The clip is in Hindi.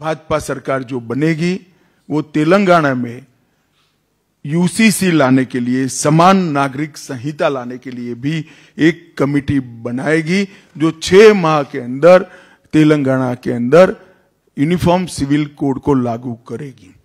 भाजपा सरकार जो बनेगी वो तेलंगाना में यूसीसी लाने के लिए समान नागरिक संहिता लाने के लिए भी एक कमिटी बनाएगी जो छह माह के अंदर तेलंगाना के अंदर यूनिफॉर्म सिविल कोड को लागू करेगी